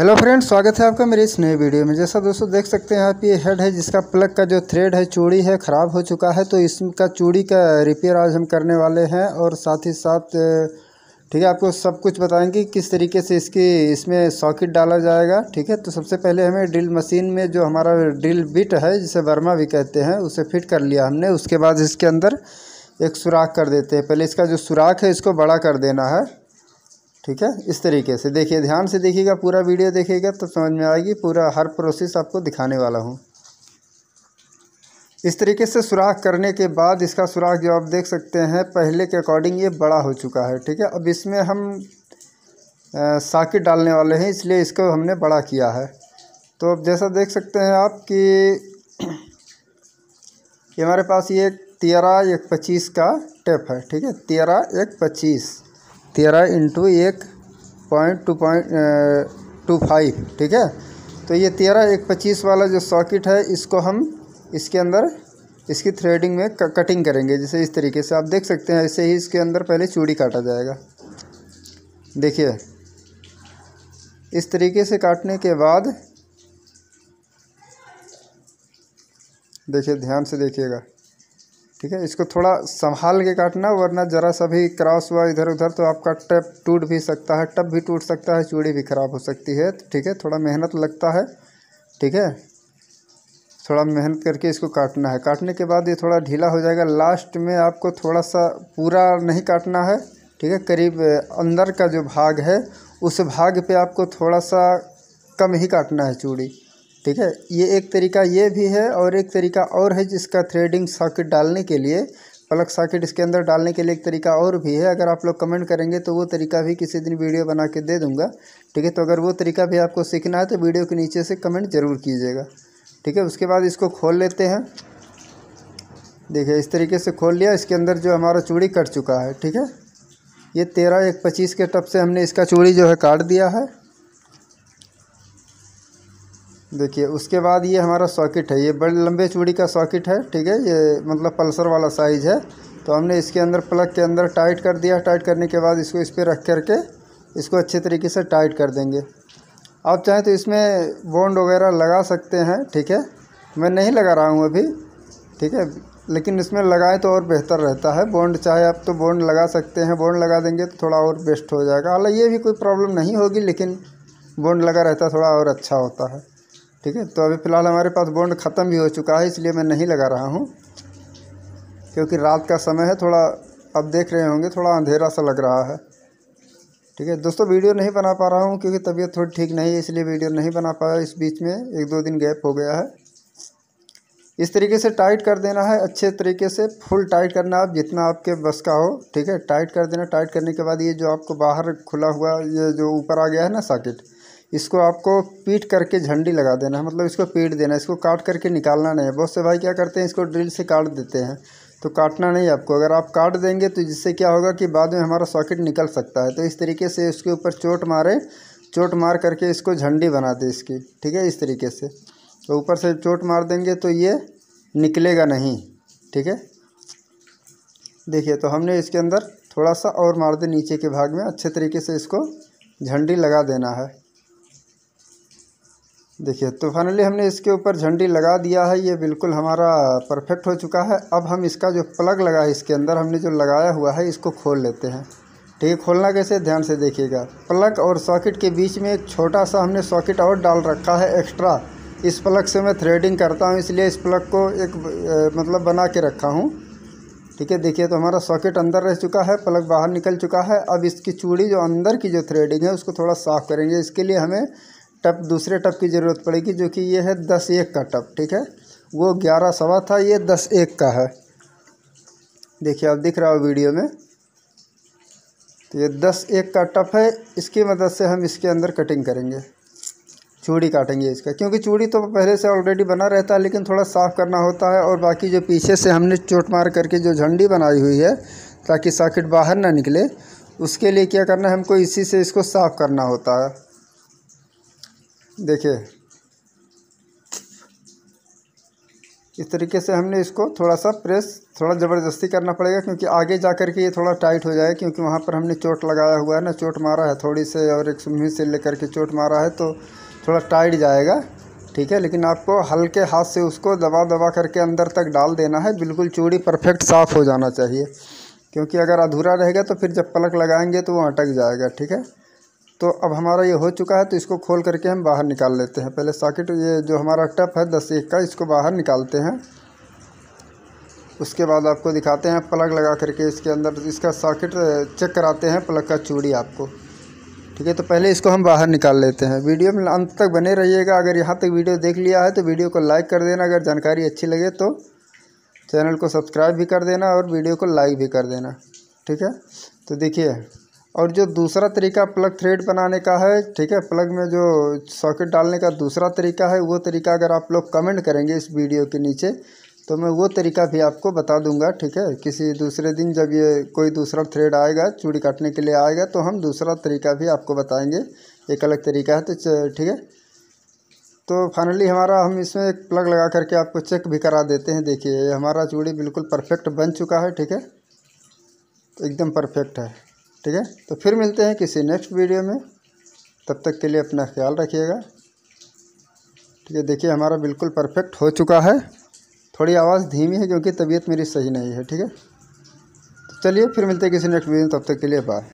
hello friends स्वागत है आपका मेरे इस नए वीडियो में जैसा दोस्तों देख सकते हैं आप ये हेड है जिसका प्लग का जो थ्रेड है चूड़ी है ख़राब हो चुका है तो इसका चूड़ी का रिपेयर आज हम करने वाले हैं और साथ ही साथ ठीक है आपको सब कुछ बताएंगे कि किस तरीके से इसकी इसमें सॉकेट डाला जाएगा ठीक है तो सबसे पहले हमें ड्रिल मशीन में जो हमारा ड्रिल बिट है जिसे वर्मा भी कहते हैं उसे फिट कर लिया हमने उसके बाद इसके अंदर एक सुराख कर देते हैं पहले इसका जो सुराख है इसको बड़ा कर देना है ठीक है इस तरीके से देखिए ध्यान से देखिएगा पूरा वीडियो देखिएगा तो समझ में आएगी पूरा हर प्रोसेस आपको दिखाने वाला हूँ इस तरीके से सुराख करने के बाद इसका सुराख जो आप देख सकते हैं पहले के अकॉर्डिंग ये बड़ा हो चुका है ठीक है अब इसमें हम साकिट डालने वाले हैं इसलिए इसको हमने बड़ा किया है तो अब जैसा देख सकते हैं आप कि हमारे पास ये तेरह एक पच्चीस का टेप है ठीक है तेरह एक पच्चीस तेरह इंटू एक point two point two five ठीक है तो ये तेरह एक पच्चीस वाला जो सॉकेट है इसको हम इसके अंदर इसकी थ्रेडिंग में कटिंग करेंगे जैसे इस तरीके से आप देख सकते हैं ऐसे ही इसके अंदर पहले चूड़ी काटा जाएगा देखिए इस तरीके से काटने के बाद देखिए ध्यान से देखिएगा ठीक है इसको थोड़ा संभाल के काटना वरना ज़रा सा भी क्रॉस हुआ इधर उधर तो आपका टप टूट भी सकता है टप भी टूट सकता है चूड़ी भी ख़राब हो सकती है ठीक है थोड़ा मेहनत लगता है ठीक है थोड़ा मेहनत करके इसको काटना है काटने के बाद ये थोड़ा ढीला हो जाएगा लास्ट में आपको थोड़ा सा पूरा नहीं काटना है ठीक है करीब अंदर का जो भाग है उस भाग पे आपको थोड़ा सा कम ही काटना है चूड़ी ठीक है ये एक तरीका ये भी है और एक तरीका और है जिसका थ्रेडिंग सॉकेट डालने के लिए प्लग सॉकेट इसके अंदर डालने के लिए एक तरीका और भी है अगर आप लोग कमेंट करेंगे तो वो तरीका भी किसी दिन वीडियो बना के दे दूंगा ठीक है तो अगर वो तरीका भी आपको सीखना है तो वीडियो के नीचे से कमेंट ज़रूर कीजिएगा ठीक है उसके बाद इसको खोल लेते हैं देखिए इस तरीके से खोल लिया इसके अंदर जो हमारा चूड़ी कट चुका है ठीक है ये तेरह एक पच्चीस के टप से हमने इसका चूड़ी जो है काट दिया है देखिए उसके बाद ये हमारा सॉकेट है ये बड़े लंबे चूड़ी का सॉकेट है ठीक है ये मतलब पल्सर वाला साइज़ है तो हमने इसके अंदर प्लग के अंदर टाइट कर दिया टाइट करने के बाद इसको इस पर रख करके इसको अच्छे तरीके से टाइट कर देंगे आप चाहें तो इसमें बॉन्ड वगैरह लगा सकते हैं ठीक है मैं नहीं लगा रहा हूँ अभी ठीक है लेकिन इसमें लगाएं तो और बेहतर रहता है बॉन्ड चाहे आप तो बॉन्ड लगा सकते हैं बॉन्ड लगा देंगे तो थोड़ा और बेस्ट हो जाएगा हालांकि ये भी कोई प्रॉब्लम नहीं होगी लेकिन बॉन्ड लगा रहता थोड़ा और अच्छा होता है ठीक है तो अभी फ़िलहाल हमारे पास बॉन्ड ख़त्म भी हो चुका है इसलिए मैं नहीं लगा रहा हूँ क्योंकि रात का समय है थोड़ा अब देख रहे होंगे थोड़ा अंधेरा सा लग रहा है ठीक है दोस्तों वीडियो नहीं बना पा रहा हूँ क्योंकि तबीयत थोड़ी ठीक नहीं है इसलिए वीडियो नहीं बना पाया इस बीच में एक दो दिन गैप हो गया है इस तरीके से टाइट कर देना है अच्छे तरीके से फुल टाइट करना आप जितना आपके बस का हो ठीक है टाइट कर देना टाइट करने के बाद ये जो आपको बाहर खुला हुआ ये जो ऊपर आ गया है ना साकेट इसको आपको पीट करके झंडी लगा देना है मतलब इसको पीट देना इसको काट करके निकालना नहीं है बहुत से भाई क्या करते हैं इसको ड्रिल से काट देते हैं तो काटना नहीं आपको अगर आप काट देंगे तो जिससे क्या होगा कि बाद में हमारा सॉकेट निकल सकता है तो इस तरीके से उसके ऊपर चोट मारें चोट मार करके इसको झंडी बना दें इसकी ठीक है इस तरीके से तो ऊपर से चोट मार देंगे तो ये निकलेगा नहीं ठीक है देखिए तो हमने इसके अंदर थोड़ा सा और मार दे नीचे के भाग में अच्छे तरीके से इसको झंडी लगा देना है देखिए तो फाइनली हमने इसके ऊपर झंडी लगा दिया है ये बिल्कुल हमारा परफेक्ट हो चुका है अब हम इसका जो प्लग लगा है इसके अंदर हमने जो लगाया हुआ है इसको खोल लेते हैं ठीक है खोलना कैसे ध्यान से देखिएगा प्लग और सॉकेट के बीच में एक छोटा सा हमने सॉकेट और डाल रखा है एक्स्ट्रा इस प्लग से मैं थ्रेडिंग करता हूँ इसलिए इस प्लग को एक मतलब बना के रखा हूँ ठीक है देखिए तो हमारा सॉकेट अंदर रह चुका है प्लग बाहर निकल चुका है अब इसकी चूड़ी जो अंदर की जो थ्रेडिंग है उसको थोड़ा साफ़ करेंगे इसके लिए हमें टप दूसरे टप की ज़रूरत पड़ेगी जो कि ये है दस एक का टप ठीक है वो ग्यारह सवा था ये दस एक का है देखिए आप दिख रहा हो वीडियो में तो ये दस एक का टप है इसकी मदद से हम इसके अंदर कटिंग करेंगे चूड़ी काटेंगे इसका क्योंकि चूड़ी तो पहले से ऑलरेडी बना रहता है लेकिन थोड़ा साफ़ करना होता है और बाकी जो पीछे से हमने चोट मार करके जो झंडी बनाई हुई है ताकि साकेट बाहर ना निकले उसके लिए क्या करना है हमको इसी से इसको साफ़ करना होता है देखिए इस तरीके से हमने इसको थोड़ा सा प्रेस थोड़ा ज़बरदस्ती करना पड़ेगा क्योंकि आगे जा कर के ये थोड़ा टाइट हो जाए क्योंकि वहाँ पर हमने चोट लगाया हुआ है ना चोट मारा है थोड़ी से और एक सुम्ही से लेकर के चोट मारा है तो थोड़ा टाइट जाएगा ठीक है लेकिन आपको हल्के हाथ से उसको दबा दबा करके अंदर तक डाल देना है बिल्कुल चूड़ी परफेक्ट साफ़ हो जाना चाहिए क्योंकि अगर अधूरा रहेगा तो फिर जब पलक लगाएंगे तो वो अटक जाएगा ठीक है तो अब हमारा ये हो चुका है तो इसको खोल करके हम बाहर निकाल लेते हैं पहले सॉकेट ये जो हमारा टप है दस एक का इसको बाहर निकालते हैं उसके बाद आपको दिखाते हैं प्लग लगा करके इसके अंदर इसका सॉकेट चेक कराते हैं प्लग का चूड़ी आपको ठीक है तो पहले इसको हम बाहर निकाल लेते हैं वीडियो में अंत तक बने रहिएगा अगर यहाँ तक वीडियो देख लिया है तो वीडियो को लाइक कर देना अगर जानकारी अच्छी लगे तो चैनल को सब्सक्राइब भी कर देना और वीडियो को लाइक भी कर देना ठीक है तो देखिए और जो दूसरा तरीका प्लग थ्रेड बनाने का है ठीक है प्लग में जो सॉकेट डालने का दूसरा तरीका है वो तरीका अगर आप लोग कमेंट करेंगे इस वीडियो के नीचे तो मैं वो तरीका भी आपको बता दूंगा ठीक है किसी दूसरे दिन जब ये कोई दूसरा थ्रेड आएगा चूड़ी काटने के लिए आएगा तो हम दूसरा तरीका भी आपको बताएंगे एक अलग तरीका है तो ठीक है तो फाइनली हमारा हम इसमें एक प्लग लगा करके आपको चेक भी करा देते हैं देखिए हमारा चूड़ी बिल्कुल परफेक्ट बन चुका है ठीक है एकदम परफेक्ट है ठीक है तो फिर मिलते हैं किसी नेक्स्ट वीडियो में तब तक के लिए अपना ख्याल रखिएगा ठीक है देखिए हमारा बिल्कुल परफेक्ट हो चुका है थोड़ी आवाज़ धीमी है क्योंकि तबीयत मेरी सही नहीं है ठीक है तो चलिए फिर मिलते हैं किसी नेक्स्ट वीडियो में तब तक के लिए बाय